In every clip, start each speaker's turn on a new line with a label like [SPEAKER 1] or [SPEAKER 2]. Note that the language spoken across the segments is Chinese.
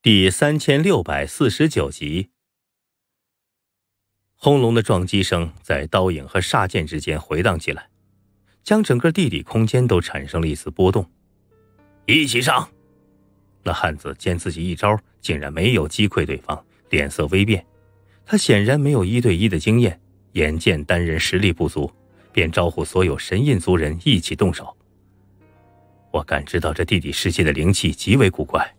[SPEAKER 1] 第三千六百四十九集。轰隆的撞击声在刀影和煞剑之间回荡起来，将整个地底空间都产生了一丝波动。一起上！那汉子见自己一招竟然没有击溃对方，脸色微变。他显然没有一对一的经验，眼见单人实力不足，便招呼所有神印族人一起动手。我感知到这地底世界的灵气极为古怪。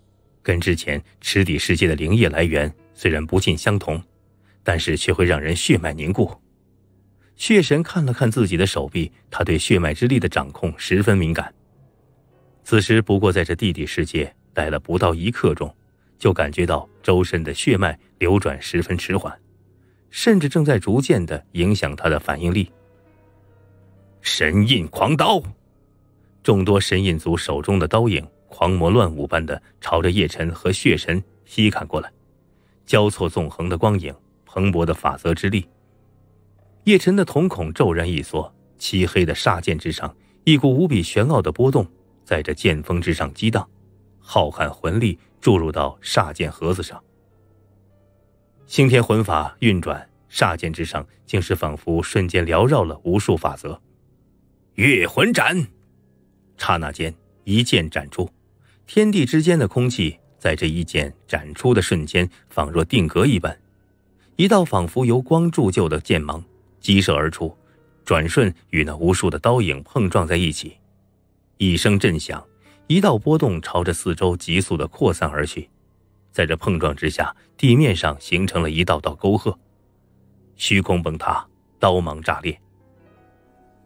[SPEAKER 1] 跟之前池底世界的灵液来源虽然不尽相同，但是却会让人血脉凝固。血神看了看自己的手臂，他对血脉之力的掌控十分敏感。此时不过在这地底世界待了不到一刻钟，就感觉到周身的血脉流转十分迟缓，甚至正在逐渐的影响他的反应力。神印狂刀，众多神印族手中的刀影。狂魔乱舞般的朝着叶辰和血神劈砍过来，交错纵横的光影，蓬勃的法则之力。叶辰的瞳孔骤然一缩，漆黑的煞剑之上，一股无比玄奥的波动在这剑锋之上激荡，浩瀚魂力注入到煞剑盒子上，星天魂法运转，煞剑之上竟是仿佛瞬间缭绕了无数法则，月魂斩，刹那间一剑斩出。天地之间的空气，在这一剑斩出的瞬间，仿若定格一般。一道仿佛由光铸就的剑芒激射而出，转瞬与那无数的刀影碰撞在一起。一声震响，一道波动朝着四周急速的扩散而去。在这碰撞之下，地面上形成了一道道沟壑，虚空崩塌，刀芒炸裂。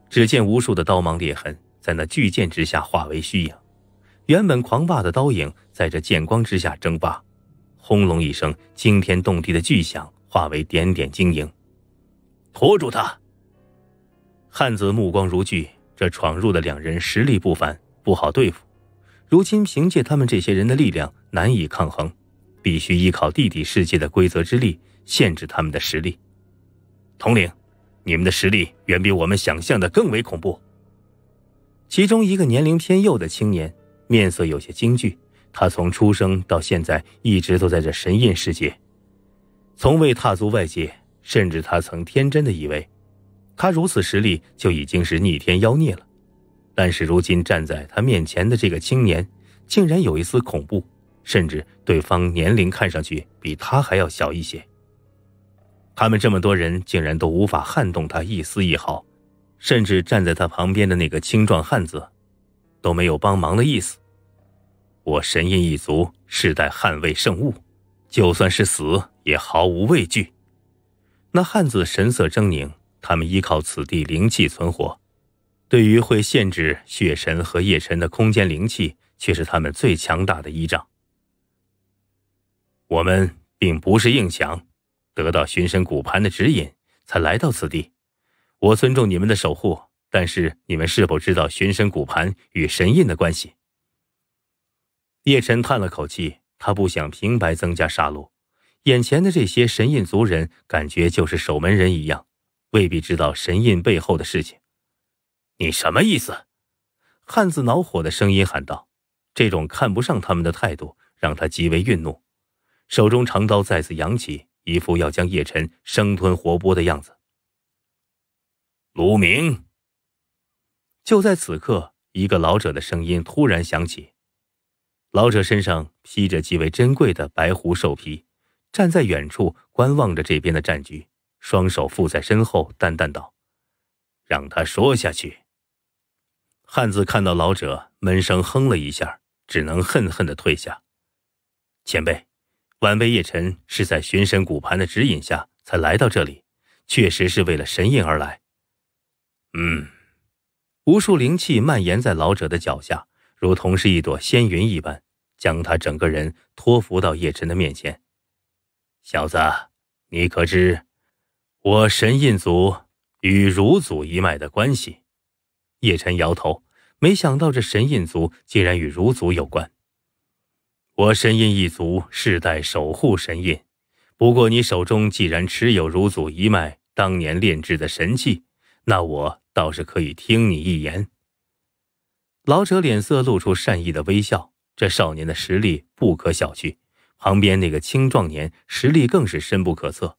[SPEAKER 1] 只见无数的刀芒裂痕，在那巨剑之下化为虚影。原本狂霸的刀影，在这剑光之下蒸发，轰隆一声惊天动地的巨响，化为点点晶莹。拖住他！汉子目光如炬，这闯入的两人实力不凡，不好对付。如今凭借他们这些人的力量难以抗衡，必须依靠地底世界的规则之力限制他们的实力。统领，你们的实力远比我们想象的更为恐怖。其中一个年龄偏幼的青年。面色有些惊惧，他从出生到现在一直都在这神印世界，从未踏足外界。甚至他曾天真的以为，他如此实力就已经是逆天妖孽了。但是如今站在他面前的这个青年，竟然有一丝恐怖，甚至对方年龄看上去比他还要小一些。他们这么多人竟然都无法撼动他一丝一毫，甚至站在他旁边的那个青壮汉子。都没有帮忙的意思。我神印一族世代捍卫圣物，就算是死也毫无畏惧。那汉子神色狰狞，他们依靠此地灵气存活，对于会限制血神和夜神的空间灵气，却是他们最强大的依仗。我们并不是硬抢，得到寻神骨盘的指引才来到此地。我尊重你们的守护。但是你们是否知道寻神骨盘与神印的关系？叶晨叹了口气，他不想平白增加杀戮。眼前的这些神印族人，感觉就是守门人一样，未必知道神印背后的事情。你什么意思？汉子恼火的声音喊道：“这种看不上他们的态度，让他极为愠怒。”手中长刀再次扬起，一副要将叶晨生吞活剥的样子。卢明。就在此刻，一个老者的声音突然响起。老者身上披着极为珍贵的白狐兽皮，站在远处观望着这边的战局，双手负在身后，淡淡道：“让他说下去。”汉子看到老者，闷声哼了一下，只能恨恨的退下。前辈，晚辈叶辰是在寻神骨盘的指引下才来到这里，确实是为了神印而来。嗯。无数灵气蔓延在老者的脚下，如同是一朵仙云一般，将他整个人托扶到叶辰的面前。小子，你可知我神印族与儒祖一脉的关系？叶辰摇头，没想到这神印族竟然与儒祖有关。我神印一族世代守护神印，不过你手中既然持有如祖一脉当年炼制的神器。那我倒是可以听你一言。老者脸色露出善意的微笑，这少年的实力不可小觑，旁边那个青壮年实力更是深不可测。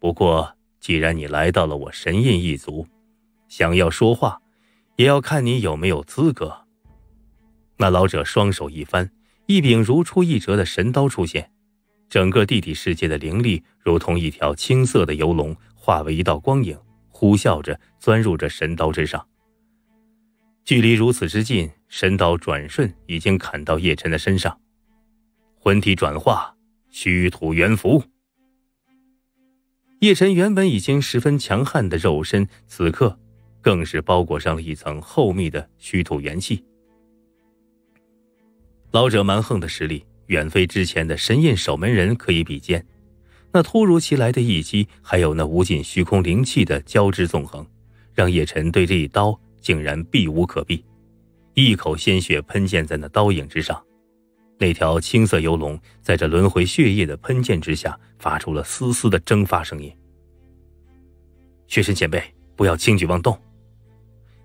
[SPEAKER 1] 不过，既然你来到了我神印一族，想要说话，也要看你有没有资格。那老者双手一翻，一柄如出一辙的神刀出现，整个地底世界的灵力如同一条青色的游龙，化为一道光影。呼啸着钻入这神刀之上，距离如此之近，神刀转瞬已经砍到叶辰的身上。魂体转化，虚土元符。叶辰原本已经十分强悍的肉身，此刻更是包裹上了一层厚密的虚土元气。老者蛮横的实力，远非之前的神印守门人可以比肩。那突如其来的一击，还有那无尽虚空灵气的交织纵横，让叶晨对这一刀竟然避无可避。一口鲜血喷溅在那刀影之上，那条青色游龙在这轮回血液的喷溅之下，发出了丝丝的蒸发声音。血神前辈，不要轻举妄动。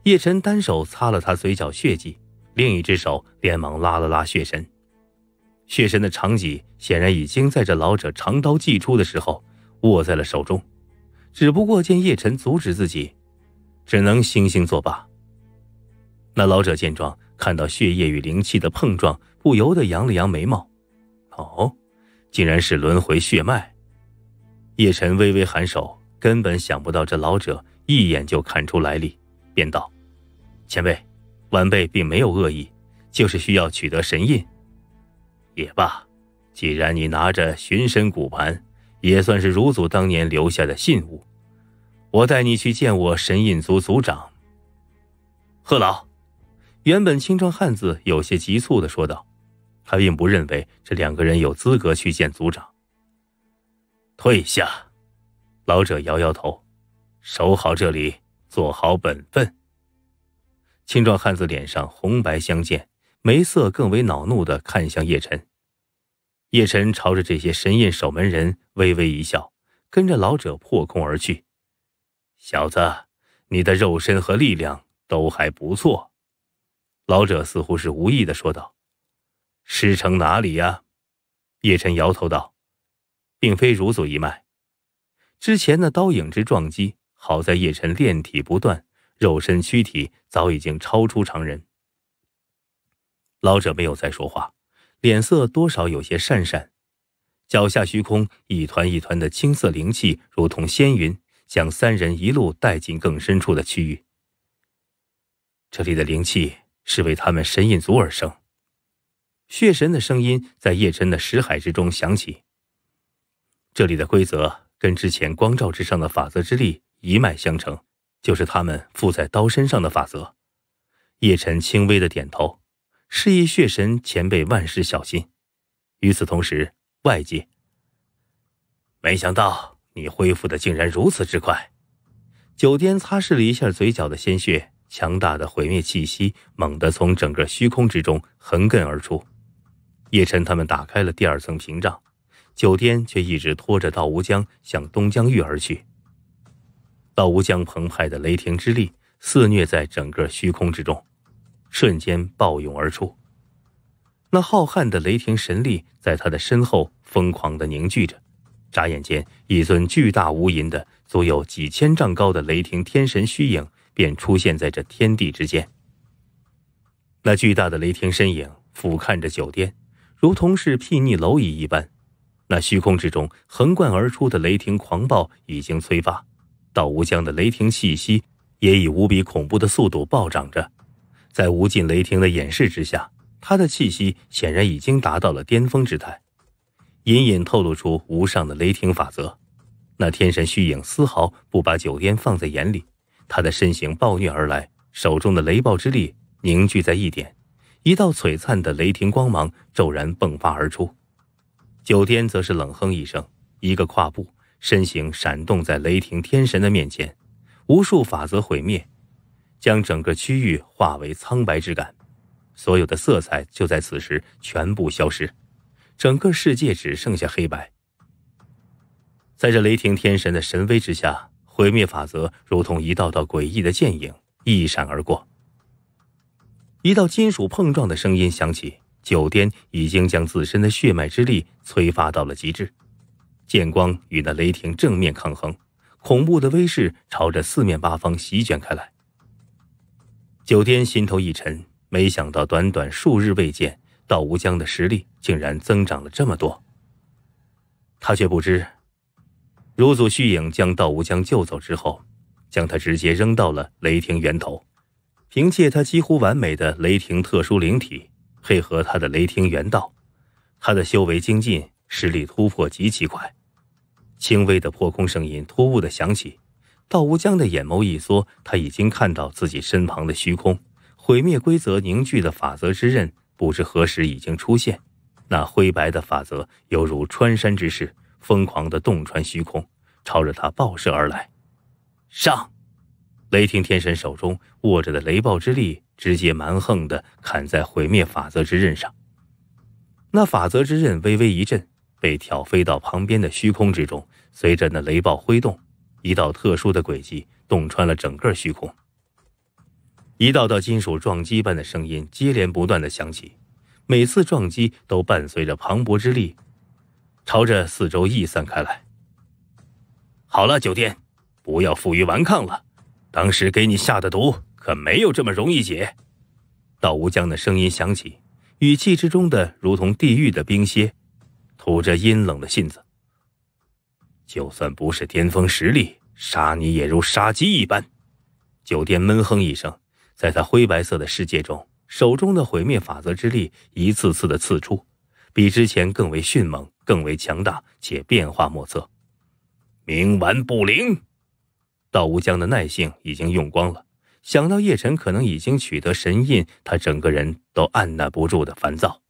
[SPEAKER 1] 叶晨单手擦了擦嘴角血迹，另一只手连忙拉了拉血神。血神的长戟显然已经在这老者长刀祭出的时候握在了手中，只不过见叶辰阻止自己，只能悻悻作罢。那老者见状，看到血液与灵气的碰撞，不由得扬了扬眉毛：“哦，竟然是轮回血脉。”叶辰微微颔首，根本想不到这老者一眼就看出来历，便道：“前辈，晚辈并没有恶意，就是需要取得神印。”也罢，既然你拿着寻神骨盘，也算是如祖当年留下的信物，我带你去见我神印族族长。贺老，原本青壮汉子有些急促的说道，他并不认为这两个人有资格去见族长。退下，老者摇摇头，守好这里，做好本分。青壮汉子脸上红白相间，眉色更为恼怒的看向叶晨。叶晨朝着这些神印守门人微微一笑，跟着老者破空而去。小子，你的肉身和力量都还不错。”老者似乎是无意的说道，“师承哪里呀？”叶晨摇头道：“并非儒祖一脉。之前的刀影之撞击，好在叶晨炼体不断，肉身躯体早已经超出常人。”老者没有再说话。脸色多少有些讪讪，脚下虚空一团一团的青色灵气，如同仙云，将三人一路带进更深处的区域。这里的灵气是为他们神印族而生。血神的声音在叶辰的识海之中响起。这里的规则跟之前光照之上的法则之力一脉相承，就是他们附在刀身上的法则。叶辰轻微的点头。示意血神前辈万事小心，与此同时，外界。没想到你恢复的竟然如此之快，九天擦拭了一下嘴角的鲜血，强大的毁灭气息猛地从整个虚空之中横亘而出。叶辰他们打开了第二层屏障，九天却一直拖着道无疆向东江域而去。道无疆澎湃的雷霆之力肆虐在整个虚空之中。瞬间暴涌而出，那浩瀚的雷霆神力在他的身后疯狂的凝聚着，眨眼间，一尊巨大无垠的、足有几千丈高的雷霆天神虚影便出现在这天地之间。那巨大的雷霆身影俯瞰着九天，如同是睥睨蝼蚁一般。那虚空之中横贯而出的雷霆狂暴已经催发，道无疆的雷霆气息也以无比恐怖的速度暴涨着。在无尽雷霆的掩饰之下，他的气息显然已经达到了巅峰之态，隐隐透露出无上的雷霆法则。那天神虚影丝毫不把九天放在眼里，他的身形暴虐而来，手中的雷暴之力凝聚在一点，一道璀璨的雷霆光芒骤然迸发而出。九天则是冷哼一声，一个跨步，身形闪动在雷霆天神的面前，无数法则毁灭。将整个区域化为苍白之感，所有的色彩就在此时全部消失，整个世界只剩下黑白。在这雷霆天神的神威之下，毁灭法则如同一道道诡异的剑影一闪而过。一道金属碰撞的声音响起，九天已经将自身的血脉之力催发到了极致，剑光与那雷霆正面抗衡，恐怖的威势朝着四面八方席卷开来。九天心头一沉，没想到短短数日未见，道无疆的实力竟然增长了这么多。他却不知，如祖虚影将道无疆救走之后，将他直接扔到了雷霆源头。凭借他几乎完美的雷霆特殊灵体，配合他的雷霆元道，他的修为精进、实力突破极其快。轻微的破空声音突兀的响起。道无疆的眼眸一缩，他已经看到自己身旁的虚空，毁灭规则凝聚的法则之刃，不知何时已经出现。那灰白的法则犹如穿山之势，疯狂的洞穿虚空，朝着他爆射而来。上，雷霆天神手中握着的雷暴之力，直接蛮横的砍在毁灭法则之刃上。那法则之刃微微一震，被挑飞到旁边的虚空之中。随着那雷暴挥动。一道特殊的轨迹洞穿了整个虚空，一道道金属撞击般的声音接连不断的响起，每次撞击都伴随着磅礴之力，朝着四周溢散开来。好了，九天，不要负隅顽抗了，当时给你下的毒可没有这么容易解。道吴江的声音响起，语气之中的如同地狱的冰蝎，吐着阴冷的信子。就算不是巅峰实力，杀你也如杀鸡一般。酒店闷哼一声，在他灰白色的世界中，手中的毁灭法则之力一次次的刺出，比之前更为迅猛、更为强大且变化莫测。冥顽不灵，道无疆的耐性已经用光了。想到叶辰可能已经取得神印，他整个人都按捺不住的烦躁。